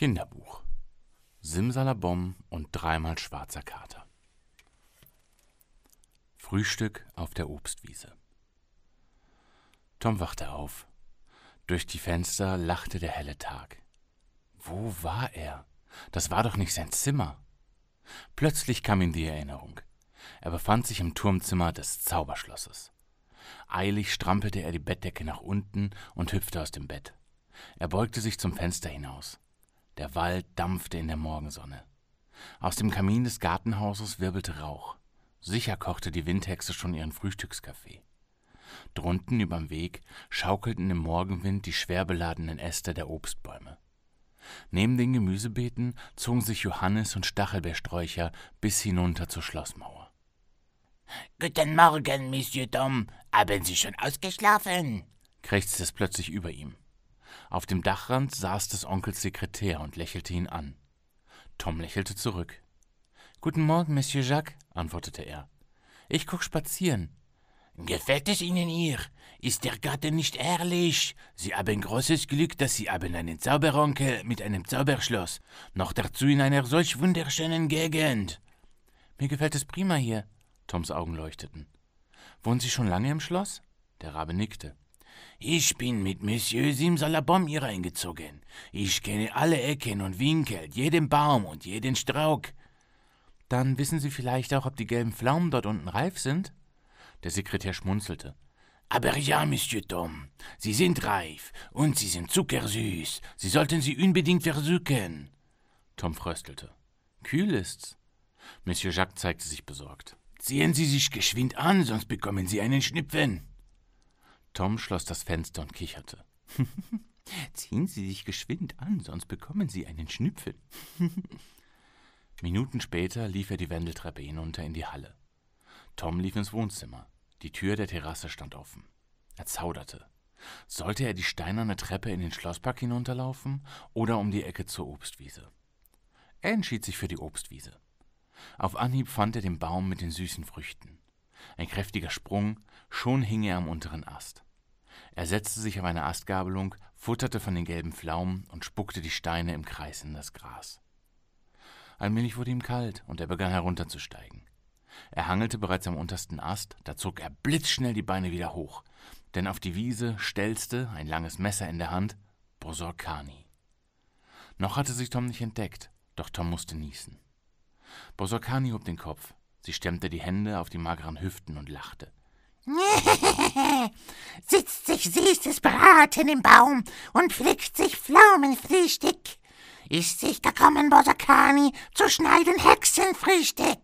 Kinderbuch. Simsalabom und dreimal schwarzer Kater. Frühstück auf der Obstwiese. Tom wachte auf. Durch die Fenster lachte der helle Tag. Wo war er? Das war doch nicht sein Zimmer. Plötzlich kam ihm die Erinnerung. Er befand sich im Turmzimmer des Zauberschlosses. Eilig strampelte er die Bettdecke nach unten und hüpfte aus dem Bett. Er beugte sich zum Fenster hinaus. Der Wald dampfte in der Morgensonne. Aus dem Kamin des Gartenhauses wirbelte Rauch. Sicher kochte die Windhexe schon ihren Frühstückskaffee. Drunten überm Weg schaukelten im Morgenwind die schwer beladenen Äste der Obstbäume. Neben den Gemüsebeeten zogen sich Johannes und Stachelbeersträucher bis hinunter zur Schlossmauer. Guten Morgen, Monsieur Tom. Haben Sie schon ausgeschlafen? krächzte es plötzlich über ihm. Auf dem Dachrand saß des Onkels Sekretär und lächelte ihn an. Tom lächelte zurück. Guten Morgen, Monsieur Jacques, antwortete er. Ich guck spazieren. Gefällt es Ihnen hier? Ist der Garten nicht herrlich? Sie haben großes Glück, dass Sie haben einen Zauberonkel mit einem Zauberschloss, noch dazu in einer solch wunderschönen Gegend. Mir gefällt es prima hier. Toms Augen leuchteten. Wohnen Sie schon lange im Schloss? Der Rabe nickte. Ich bin mit Monsieur Simsalabom hier eingezogen. Ich kenne alle Ecken und Winkel, jeden Baum und jeden Strauch. Dann wissen Sie vielleicht auch, ob die gelben Pflaumen dort unten reif sind? Der Sekretär schmunzelte. Aber ja, Monsieur Tom, sie sind reif und sie sind zuckersüß. Sie sollten sie unbedingt versuchen. Tom fröstelte. Kühl ist's. Monsieur Jacques zeigte sich besorgt. Ziehen Sie sich geschwind an, sonst bekommen Sie einen Schnipfen. Tom schloss das Fenster und kicherte. Ziehen Sie sich geschwind an, sonst bekommen Sie einen Schnüpfel. Minuten später lief er die Wendeltreppe hinunter in die Halle. Tom lief ins Wohnzimmer. Die Tür der Terrasse stand offen. Er zauderte. Sollte er die steinerne Treppe in den Schlosspark hinunterlaufen oder um die Ecke zur Obstwiese? Er entschied sich für die Obstwiese. Auf Anhieb fand er den Baum mit den süßen Früchten. Ein kräftiger Sprung, Schon hing er am unteren Ast. Er setzte sich auf eine Astgabelung, futterte von den gelben Pflaumen und spuckte die Steine im Kreis in das Gras. Allmählich wurde ihm kalt und er begann herunterzusteigen. Er hangelte bereits am untersten Ast, da zog er blitzschnell die Beine wieder hoch, denn auf die Wiese stelzte, ein langes Messer in der Hand, Bosorkani. Noch hatte sich Tom nicht entdeckt, doch Tom musste niesen. Bosorkani hob den Kopf, sie stemmte die Hände auf die mageren Hüften und lachte. Sitzt sich süßes Braten im Baum und flickt sich Pflaumenfrühstück. Ist sich gekommen, Bosakani, zu schneiden Hexenfrühstück.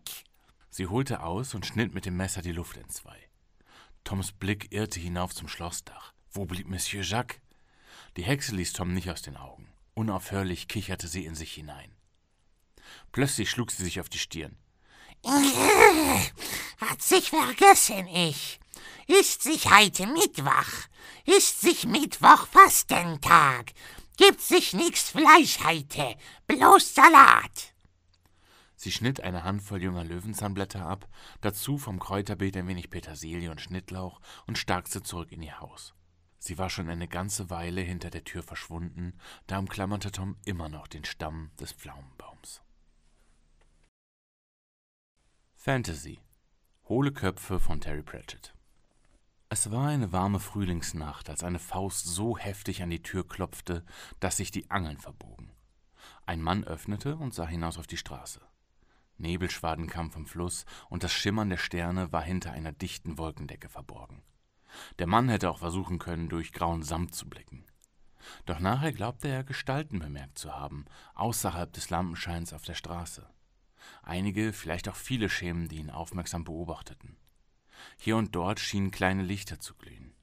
Sie holte aus und schnitt mit dem Messer die Luft in zwei. Toms Blick irrte hinauf zum Schlossdach. Wo blieb Monsieur Jacques? Die Hexe ließ Tom nicht aus den Augen. Unaufhörlich kicherte sie in sich hinein. Plötzlich schlug sie sich auf die Stirn. Hat sich vergessen, ich. Ist sich heute Mittwoch? Ist sich Mittwoch Fastentag? Gibt sich nix Fleisch heute, bloß Salat. Sie schnitt eine Handvoll junger Löwenzahnblätter ab, dazu vom Kräuterbeet ein wenig Petersilie und Schnittlauch und starkte zurück in ihr Haus. Sie war schon eine ganze Weile hinter der Tür verschwunden, da umklammerte Tom immer noch den Stamm des Pflaumenbaums. Fantasy Hohle Köpfe von Terry Pratchett es war eine warme Frühlingsnacht, als eine Faust so heftig an die Tür klopfte, dass sich die Angeln verbogen. Ein Mann öffnete und sah hinaus auf die Straße. Nebelschwaden kamen vom Fluss, und das Schimmern der Sterne war hinter einer dichten Wolkendecke verborgen. Der Mann hätte auch versuchen können, durch grauen Samt zu blicken. Doch nachher glaubte er, Gestalten bemerkt zu haben, außerhalb des Lampenscheins auf der Straße. Einige, vielleicht auch viele Schemen, die ihn aufmerksam beobachteten. Hier und dort schienen kleine Lichter zu glühen.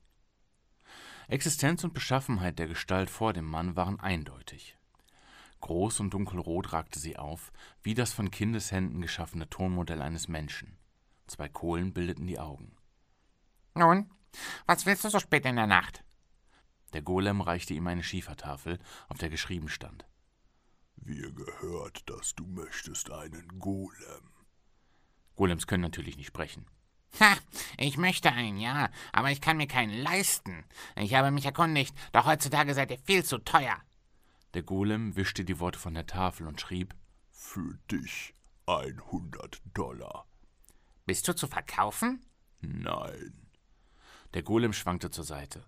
Existenz und Beschaffenheit der Gestalt vor dem Mann waren eindeutig. Groß und dunkelrot ragte sie auf, wie das von Kindeshänden geschaffene Tonmodell eines Menschen. Zwei Kohlen bildeten die Augen. Nun, was willst du so spät in der Nacht? Der Golem reichte ihm eine Schiefertafel, auf der geschrieben stand. Wir gehört, dass du möchtest einen Golem. Golems können natürlich nicht sprechen. Ha, ich möchte einen, ja, aber ich kann mir keinen leisten. Ich habe mich erkundigt, doch heutzutage seid ihr viel zu teuer. Der Golem wischte die Worte von der Tafel und schrieb: Für dich 100 Dollar. Bist du zu verkaufen? Nein. Der Golem schwankte zur Seite.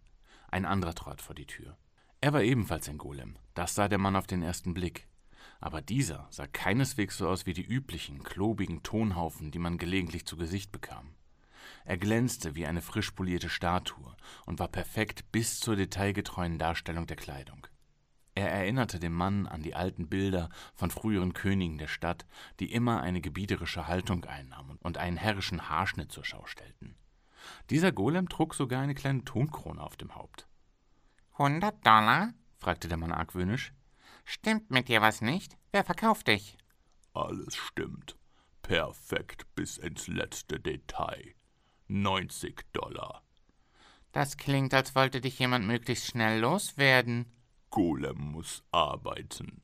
Ein anderer trat vor die Tür. Er war ebenfalls ein Golem. Das sah der Mann auf den ersten Blick. Aber dieser sah keineswegs so aus wie die üblichen, klobigen Tonhaufen, die man gelegentlich zu Gesicht bekam. Er glänzte wie eine frisch polierte Statue und war perfekt bis zur detailgetreuen Darstellung der Kleidung. Er erinnerte den Mann an die alten Bilder von früheren Königen der Stadt, die immer eine gebieterische Haltung einnahmen und einen herrischen Haarschnitt zur Schau stellten. Dieser Golem trug sogar eine kleine Tonkrone auf dem Haupt. Hundert Dollar? fragte der Mann argwöhnisch. Stimmt mit dir was nicht? Wer verkauft dich? Alles stimmt. Perfekt bis ins letzte Detail, 90 Dollar. Das klingt, als wollte dich jemand möglichst schnell loswerden. Golem muss arbeiten.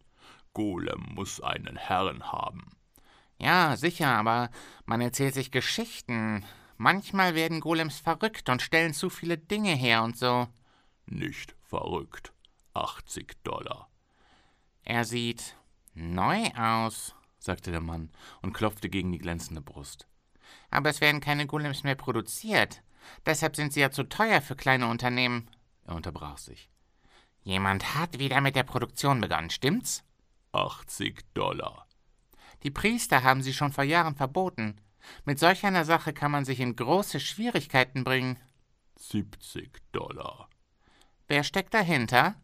Golem muss einen Herrn haben. Ja, sicher, aber man erzählt sich Geschichten. Manchmal werden Golems verrückt und stellen zu viele Dinge her und so. Nicht verrückt. 80 Dollar. Er sieht neu aus, sagte der Mann und klopfte gegen die glänzende Brust aber es werden keine Golems mehr produziert. Deshalb sind sie ja zu teuer für kleine Unternehmen. Er unterbrach sich. Jemand hat wieder mit der Produktion begonnen, stimmt's? 80 Dollar. Die Priester haben sie schon vor Jahren verboten. Mit solch einer Sache kann man sich in große Schwierigkeiten bringen. 70 Dollar. Wer steckt dahinter?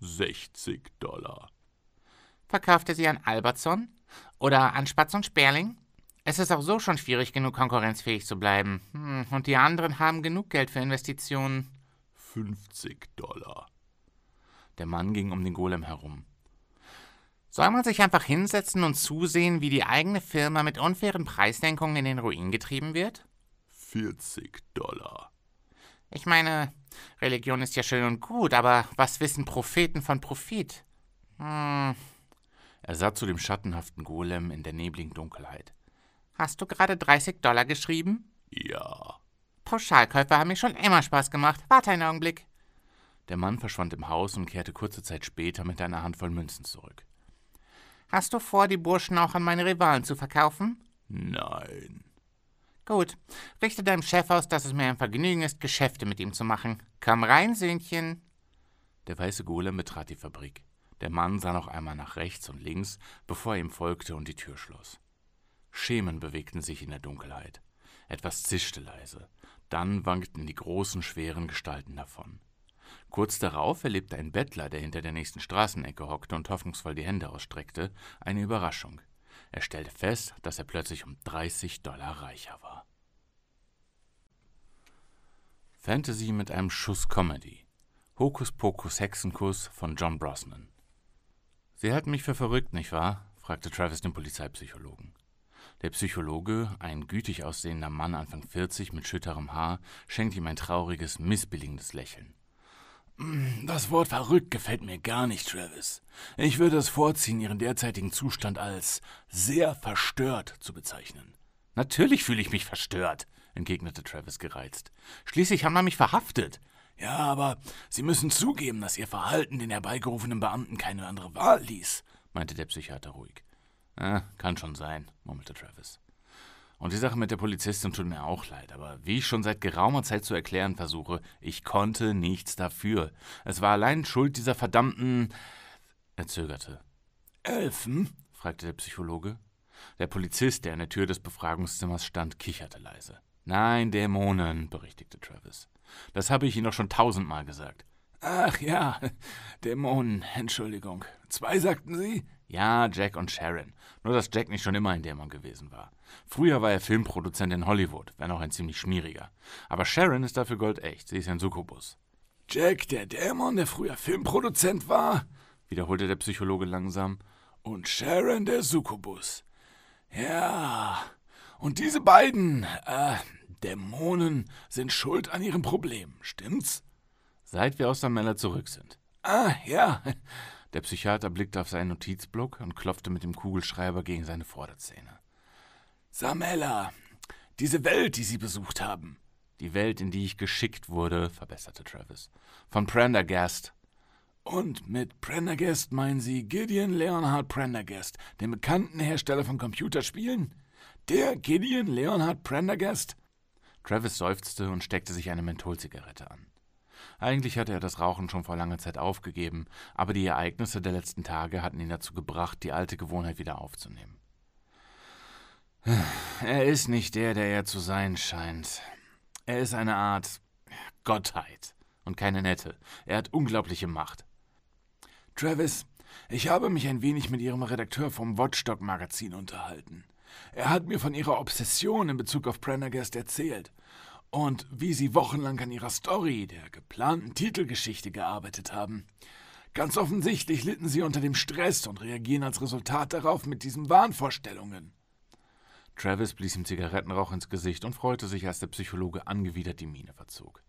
60 Dollar. Verkaufte sie an Albertson? Oder an Spatz und Sperling? Es ist auch so schon schwierig genug, konkurrenzfähig zu bleiben. Hm, und die anderen haben genug Geld für Investitionen. 50 Dollar. Der Mann ging um den Golem herum. Soll man sich einfach hinsetzen und zusehen, wie die eigene Firma mit unfairen Preissenkungen in den Ruin getrieben wird? 40 Dollar. Ich meine, Religion ist ja schön und gut, aber was wissen Propheten von Profit? Hm. Er sah zu dem schattenhaften Golem in der nebligen Dunkelheit. Hast du gerade 30 Dollar geschrieben? Ja. Pauschalkäufer haben mir schon immer Spaß gemacht. Warte einen Augenblick. Der Mann verschwand im Haus und kehrte kurze Zeit später mit einer Handvoll Münzen zurück. Hast du vor, die Burschen auch an meine Rivalen zu verkaufen? Nein. Gut. Richte deinem Chef aus, dass es mir ein Vergnügen ist, Geschäfte mit ihm zu machen. Komm rein, Söhnchen. Der weiße Golem betrat die Fabrik. Der Mann sah noch einmal nach rechts und links, bevor er ihm folgte und die Tür schloss. Schemen bewegten sich in der Dunkelheit. Etwas zischte leise. Dann wankten die großen, schweren Gestalten davon. Kurz darauf erlebte ein Bettler, der hinter der nächsten Straßenecke hockte und hoffnungsvoll die Hände ausstreckte, eine Überraschung. Er stellte fest, dass er plötzlich um 30 Dollar reicher war. Fantasy mit einem Schuss Comedy. Hokus Pokus Hexenkuss von John Brosnan. Sie halten mich für verrückt, nicht wahr? fragte Travis den Polizeipsychologen. Der Psychologe, ein gütig aussehender Mann Anfang 40 mit schütterem Haar, schenkt ihm ein trauriges, missbilligendes Lächeln. Das Wort verrückt gefällt mir gar nicht, Travis. Ich würde es vorziehen, Ihren derzeitigen Zustand als sehr verstört zu bezeichnen. Natürlich fühle ich mich verstört, entgegnete Travis gereizt. Schließlich haben wir mich verhaftet. Ja, aber Sie müssen zugeben, dass Ihr Verhalten den herbeigerufenen Beamten keine andere Wahl ließ, meinte der Psychiater ruhig. Ah, kann schon sein, murmelte Travis. Und die Sache mit der Polizistin tut mir auch leid, aber wie ich schon seit geraumer Zeit zu erklären versuche, ich konnte nichts dafür. Es war allein Schuld dieser verdammten. Er zögerte. Elfen? fragte der Psychologe. Der Polizist, der an der Tür des Befragungszimmers stand, kicherte leise. Nein, Dämonen, berichtigte Travis. Das habe ich Ihnen doch schon tausendmal gesagt. Ach ja, Dämonen, Entschuldigung. Zwei sagten Sie? Ja, Jack und Sharon. Nur, dass Jack nicht schon immer ein Dämon gewesen war. Früher war er Filmproduzent in Hollywood, wenn auch ein ziemlich schmieriger. Aber Sharon ist dafür goldecht. Sie ist ein Succubus. Jack, der Dämon, der früher Filmproduzent war? wiederholte der Psychologe langsam. Und Sharon, der Succubus. Ja. Und diese beiden, äh, Dämonen sind schuld an ihrem Problem, stimmt's? Seit wir aus der Mella zurück sind. Ah, ja. Der Psychiater blickte auf seinen Notizblock und klopfte mit dem Kugelschreiber gegen seine Vorderzähne. Samella, diese Welt, die Sie besucht haben. Die Welt, in die ich geschickt wurde, verbesserte Travis. Von Prendergast. Und mit Prendergast meinen Sie Gideon Leonhard Prendergast, den bekannten Hersteller von Computerspielen? Der Gideon Leonhard Prendergast? Travis seufzte und steckte sich eine Mentholzigarette an. Eigentlich hatte er das Rauchen schon vor langer Zeit aufgegeben, aber die Ereignisse der letzten Tage hatten ihn dazu gebracht, die alte Gewohnheit wieder aufzunehmen. Er ist nicht der, der er zu sein scheint. Er ist eine Art Gottheit und keine nette. Er hat unglaubliche Macht. Travis, ich habe mich ein wenig mit Ihrem Redakteur vom Watchdog Magazin unterhalten. Er hat mir von Ihrer Obsession in Bezug auf Prendergast erzählt und wie sie wochenlang an ihrer Story, der geplanten Titelgeschichte, gearbeitet haben. Ganz offensichtlich litten sie unter dem Stress und reagieren als Resultat darauf mit diesen Wahnvorstellungen. Travis blies ihm Zigarettenrauch ins Gesicht und freute sich, als der Psychologe angewidert die Miene verzog.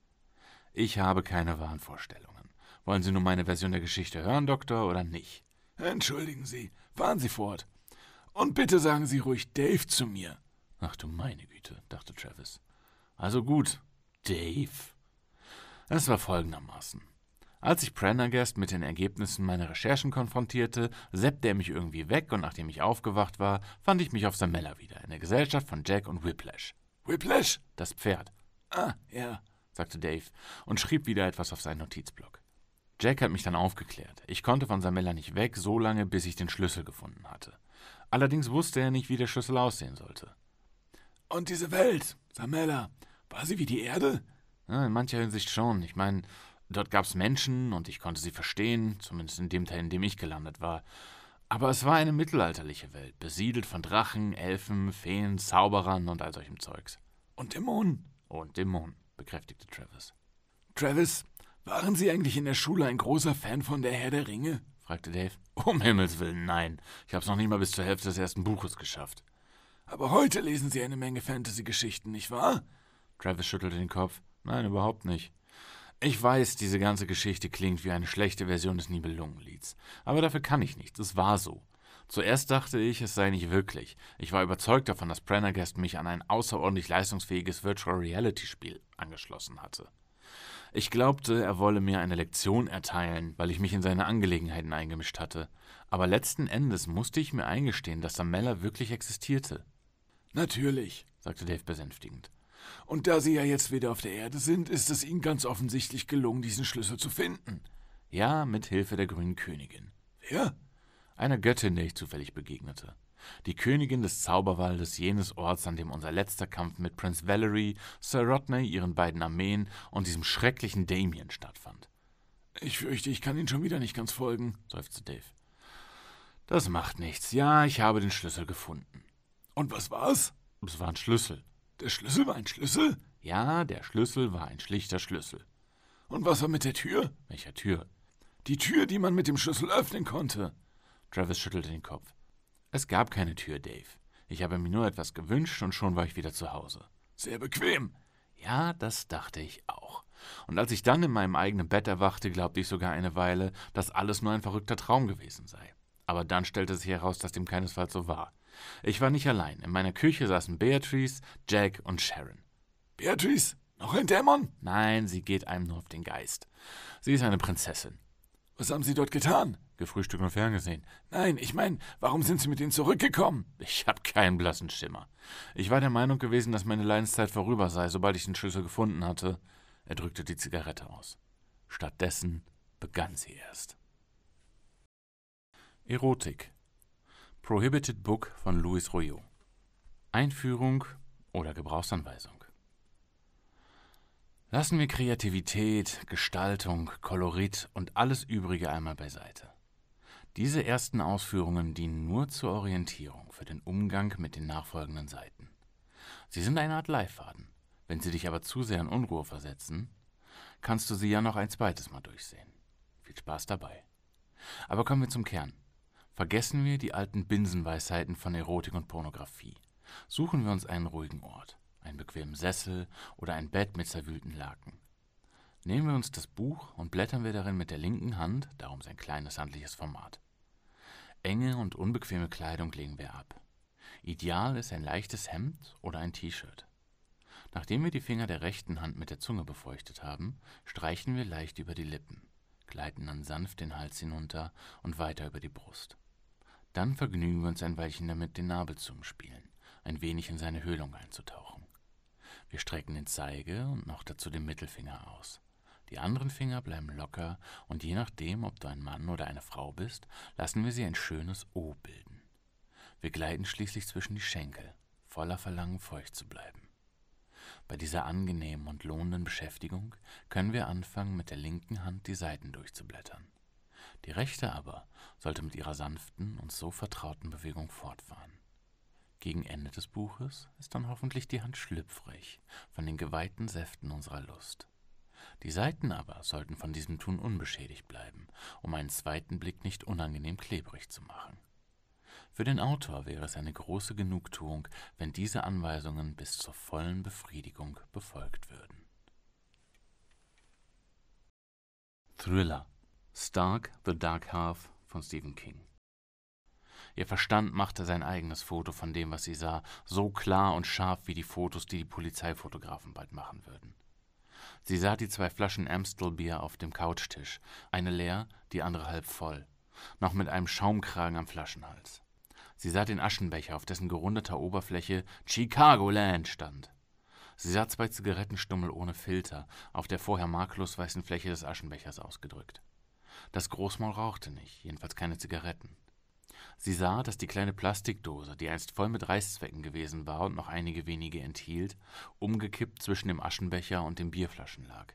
Ich habe keine Wahnvorstellungen. Wollen Sie nur meine Version der Geschichte hören, Doktor, oder nicht? Entschuldigen Sie, fahren Sie fort. Und bitte sagen Sie ruhig Dave zu mir. Ach du meine Güte, dachte Travis. Also gut, Dave. Es war folgendermaßen. Als ich Prendergast mit den Ergebnissen meiner Recherchen konfrontierte, seppte er mich irgendwie weg und nachdem ich aufgewacht war, fand ich mich auf Samella wieder, in der Gesellschaft von Jack und Whiplash. Whiplash? Das Pferd. Ah, ja, sagte Dave und schrieb wieder etwas auf seinen Notizblock. Jack hat mich dann aufgeklärt. Ich konnte von Samella nicht weg, so lange, bis ich den Schlüssel gefunden hatte. Allerdings wusste er nicht, wie der Schlüssel aussehen sollte. Und diese Welt, Samella, war sie wie die Erde? Ja, in mancher Hinsicht schon. Ich meine, dort gab es Menschen und ich konnte sie verstehen, zumindest in dem Teil, in dem ich gelandet war. Aber es war eine mittelalterliche Welt, besiedelt von Drachen, Elfen, Feen, Zauberern und all solchem Zeugs. Und Dämonen. Und Dämonen, bekräftigte Travis. Travis, waren Sie eigentlich in der Schule ein großer Fan von der Herr der Ringe? fragte Dave. Um Himmels Willen, nein. Ich hab's noch nicht mal bis zur Hälfte des ersten Buches geschafft. Aber heute lesen Sie eine Menge Fantasy-Geschichten, nicht wahr? Travis schüttelte den Kopf. Nein, überhaupt nicht. Ich weiß, diese ganze Geschichte klingt wie eine schlechte Version des Nibelungenlieds. Aber dafür kann ich nichts. Es war so. Zuerst dachte ich, es sei nicht wirklich. Ich war überzeugt davon, dass Prendergast mich an ein außerordentlich leistungsfähiges Virtual Reality Spiel angeschlossen hatte. Ich glaubte, er wolle mir eine Lektion erteilen, weil ich mich in seine Angelegenheiten eingemischt hatte. Aber letzten Endes musste ich mir eingestehen, dass Samella wirklich existierte. Natürlich, sagte Dave besänftigend. Und da Sie ja jetzt wieder auf der Erde sind, ist es Ihnen ganz offensichtlich gelungen, diesen Schlüssel zu finden. Ja, mit Hilfe der grünen Königin. Wer? Einer Göttin, der ich zufällig begegnete. Die Königin des Zauberwaldes jenes Orts, an dem unser letzter Kampf mit Prince Valerie, Sir Rodney, ihren beiden Armeen und diesem schrecklichen Damien stattfand. Ich fürchte, ich kann Ihnen schon wieder nicht ganz folgen, seufzte Dave. Das macht nichts. Ja, ich habe den Schlüssel gefunden. Und was war's? Es war ein Schlüssel. Der Schlüssel war ein Schlüssel? Ja, der Schlüssel war ein schlichter Schlüssel. Und was war mit der Tür? Welcher Tür? Die Tür, die man mit dem Schlüssel öffnen konnte. Travis schüttelte den Kopf. Es gab keine Tür, Dave. Ich habe mir nur etwas gewünscht und schon war ich wieder zu Hause. Sehr bequem. Ja, das dachte ich auch. Und als ich dann in meinem eigenen Bett erwachte, glaubte ich sogar eine Weile, dass alles nur ein verrückter Traum gewesen sei. Aber dann stellte sich heraus, dass dem keinesfalls so war. Ich war nicht allein. In meiner Küche saßen Beatrice, Jack und Sharon. Beatrice, noch ein Dämon? Nein, sie geht einem nur auf den Geist. Sie ist eine Prinzessin. Was haben Sie dort getan? Gefrühstückt und ferngesehen. Nein, ich meine, warum sind Sie mit ihnen zurückgekommen? Ich habe keinen blassen Schimmer. Ich war der Meinung gewesen, dass meine Leidenszeit vorüber sei, sobald ich den Schlüssel gefunden hatte. Er drückte die Zigarette aus. Stattdessen begann sie erst. Erotik. Prohibited Book von Louis Royot. Einführung oder Gebrauchsanweisung. Lassen wir Kreativität, Gestaltung, Kolorit und alles Übrige einmal beiseite. Diese ersten Ausführungen dienen nur zur Orientierung für den Umgang mit den nachfolgenden Seiten. Sie sind eine Art Leihfaden. Wenn sie dich aber zu sehr in Unruhe versetzen, kannst du sie ja noch ein zweites Mal durchsehen. Viel Spaß dabei. Aber kommen wir zum Kern. Vergessen wir die alten Binsenweisheiten von Erotik und Pornografie. Suchen wir uns einen ruhigen Ort, einen bequemen Sessel oder ein Bett mit zerwühlten Laken. Nehmen wir uns das Buch und blättern wir darin mit der linken Hand, darum sein kleines handliches Format. Enge und unbequeme Kleidung legen wir ab. Ideal ist ein leichtes Hemd oder ein T-Shirt. Nachdem wir die Finger der rechten Hand mit der Zunge befeuchtet haben, streichen wir leicht über die Lippen, gleiten dann sanft den Hals hinunter und weiter über die Brust. Dann vergnügen wir uns ein Weilchen damit, den Nabel zu umspielen, ein wenig in seine Höhlung einzutauchen. Wir strecken den Zeige und noch dazu den Mittelfinger aus. Die anderen Finger bleiben locker und je nachdem, ob du ein Mann oder eine Frau bist, lassen wir sie ein schönes O bilden. Wir gleiten schließlich zwischen die Schenkel, voller Verlangen feucht zu bleiben. Bei dieser angenehmen und lohnenden Beschäftigung können wir anfangen, mit der linken Hand die Seiten durchzublättern. Die rechte aber sollte mit ihrer sanften und so vertrauten Bewegung fortfahren. Gegen Ende des Buches ist dann hoffentlich die Hand schlüpfrig von den geweihten Säften unserer Lust. Die Seiten aber sollten von diesem Tun unbeschädigt bleiben, um einen zweiten Blick nicht unangenehm klebrig zu machen. Für den Autor wäre es eine große Genugtuung, wenn diese Anweisungen bis zur vollen Befriedigung befolgt würden. Thriller Stark, The Dark Half von Stephen King. Ihr Verstand machte sein eigenes Foto von dem, was sie sah, so klar und scharf wie die Fotos, die die Polizeifotografen bald machen würden. Sie sah die zwei Flaschen Amstelbier auf dem Couchtisch, eine leer, die andere halb voll, noch mit einem Schaumkragen am Flaschenhals. Sie sah den Aschenbecher, auf dessen gerundeter Oberfläche Chicagoland stand. Sie sah zwei Zigarettenstummel ohne Filter, auf der vorher makellos weißen Fläche des Aschenbechers ausgedrückt. Das Großmaul rauchte nicht, jedenfalls keine Zigaretten. Sie sah, dass die kleine Plastikdose, die einst voll mit Reißzwecken gewesen war und noch einige wenige enthielt, umgekippt zwischen dem Aschenbecher und den Bierflaschen lag.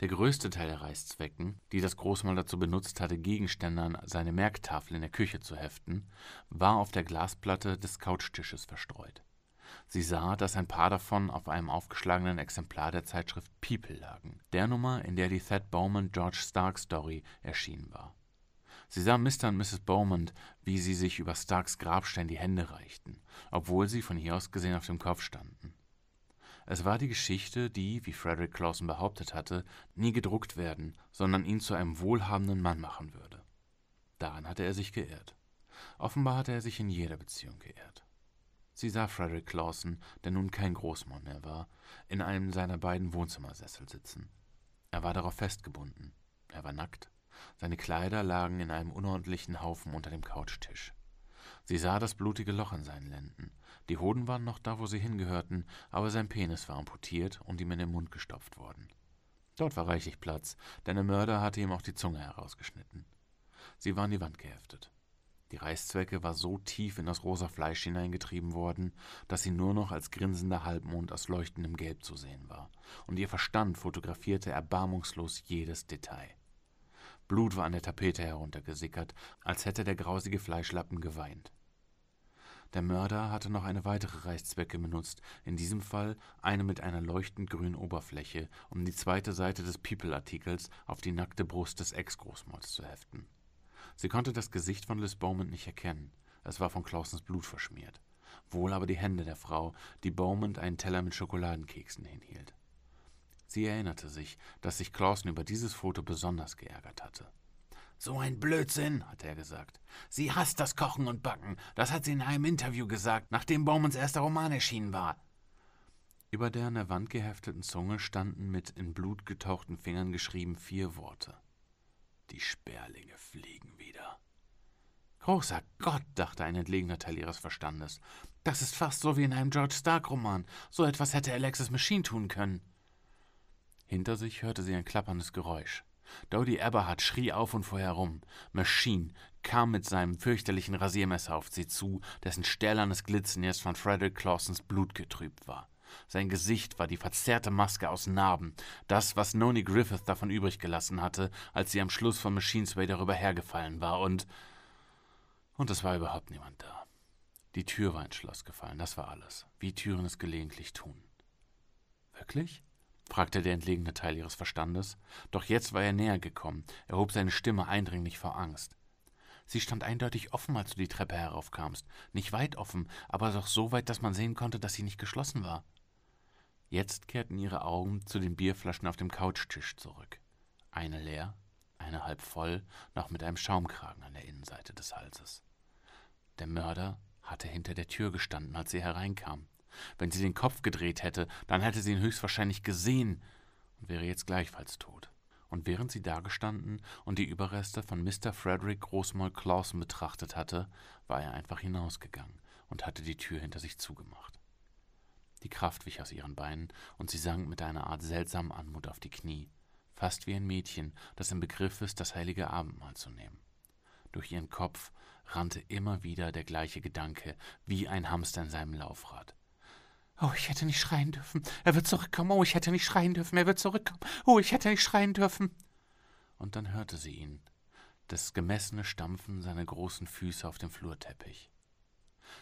Der größte Teil der Reißzwecken, die das Großmaul dazu benutzt hatte, Gegenstände an seine Merktafel in der Küche zu heften, war auf der Glasplatte des Couchtisches verstreut. Sie sah, dass ein paar davon auf einem aufgeschlagenen Exemplar der Zeitschrift People lagen, der Nummer, in der die Thad Bowman George Stark Story erschienen war. Sie sah Mr. und Mrs. Bowman, wie sie sich über Starks Grabstein die Hände reichten, obwohl sie von hier aus gesehen auf dem Kopf standen. Es war die Geschichte, die, wie Frederick Clausen behauptet hatte, nie gedruckt werden, sondern ihn zu einem wohlhabenden Mann machen würde. Daran hatte er sich geirrt. Offenbar hatte er sich in jeder Beziehung geirrt. Sie sah Frederick Clausen, der nun kein Großmann mehr war, in einem seiner beiden Wohnzimmersessel sitzen. Er war darauf festgebunden. Er war nackt. Seine Kleider lagen in einem unordentlichen Haufen unter dem Couchtisch. Sie sah das blutige Loch in seinen Lenden. Die Hoden waren noch da, wo sie hingehörten, aber sein Penis war amputiert und ihm in den Mund gestopft worden. Dort war reichlich Platz, denn der Mörder hatte ihm auch die Zunge herausgeschnitten. Sie war an die Wand geheftet. Die Reißzwecke war so tief in das rosa Fleisch hineingetrieben worden, dass sie nur noch als grinsender Halbmond aus leuchtendem Gelb zu sehen war, und ihr Verstand fotografierte erbarmungslos jedes Detail. Blut war an der Tapete heruntergesickert, als hätte der grausige Fleischlappen geweint. Der Mörder hatte noch eine weitere Reißzwecke benutzt, in diesem Fall eine mit einer leuchtend grünen Oberfläche, um die zweite Seite des People-Artikels auf die nackte Brust des ex großmords zu heften. Sie konnte das Gesicht von Liz Bowman nicht erkennen. Es war von Clausens Blut verschmiert. Wohl aber die Hände der Frau, die Bowman einen Teller mit Schokoladenkeksen hinhielt. Sie erinnerte sich, dass sich Clausen über dieses Foto besonders geärgert hatte. So ein Blödsinn, hatte er gesagt. Sie hasst das Kochen und Backen. Das hat sie in einem Interview gesagt, nachdem Bowmans erster Roman erschienen war. Über der an der Wand gehefteten Zunge standen mit in Blut getauchten Fingern geschrieben vier Worte. Die Sperlinge fliegen Großer Gott, dachte ein entlegener Teil ihres Verstandes. Das ist fast so wie in einem George Stark-Roman. So etwas hätte Alexis Machine tun können. Hinter sich hörte sie ein klapperndes Geräusch. Dodie Eberhardt schrie auf und fuhr herum. Machine kam mit seinem fürchterlichen Rasiermesser auf sie zu, dessen stählernes Glitzen jetzt von Frederick Clausens Blut getrübt war. Sein Gesicht war die verzerrte Maske aus Narben, das, was Noni Griffith davon übrig gelassen hatte, als sie am Schluss von Machines Way darüber hergefallen war, und und es war überhaupt niemand da. Die Tür war ins Schloss gefallen, das war alles, wie Türen es gelegentlich tun. Wirklich? fragte der entlegene Teil ihres Verstandes, doch jetzt war er näher gekommen, er hob seine Stimme eindringlich vor Angst. Sie stand eindeutig offen, als du die Treppe heraufkamst, nicht weit offen, aber doch so weit, dass man sehen konnte, dass sie nicht geschlossen war. Jetzt kehrten ihre Augen zu den Bierflaschen auf dem Couchtisch zurück. Eine leer, eine halb voll, noch mit einem Schaumkragen an der Innenseite des Halses. Der Mörder hatte hinter der Tür gestanden, als sie hereinkam. Wenn sie den Kopf gedreht hätte, dann hätte sie ihn höchstwahrscheinlich gesehen und wäre jetzt gleichfalls tot. Und während sie dagestanden und die Überreste von Mr. Frederick Großmoll Clausen betrachtet hatte, war er einfach hinausgegangen und hatte die Tür hinter sich zugemacht. Die Kraft wich aus ihren Beinen und sie sank mit einer Art seltsamen Anmut auf die Knie, fast wie ein Mädchen, das im Begriff ist, das heilige Abendmahl zu nehmen. Durch ihren Kopf rannte immer wieder der gleiche Gedanke, wie ein Hamster in seinem Laufrad. Oh, ich hätte nicht schreien dürfen. Er wird zurückkommen. Oh, ich hätte nicht schreien dürfen. Er wird zurückkommen. Oh, ich hätte nicht schreien dürfen. Und dann hörte sie ihn. Das gemessene Stampfen seiner großen Füße auf dem Flurteppich.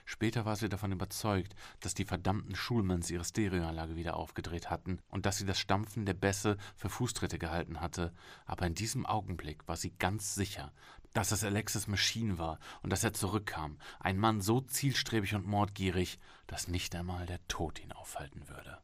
Später war sie davon überzeugt, dass die verdammten Schulmans ihre Stereoanlage wieder aufgedreht hatten und dass sie das Stampfen der Bässe für Fußtritte gehalten hatte, aber in diesem Augenblick war sie ganz sicher, dass es Alexis Machine war und dass er zurückkam, ein Mann so zielstrebig und mordgierig, dass nicht einmal der Tod ihn aufhalten würde.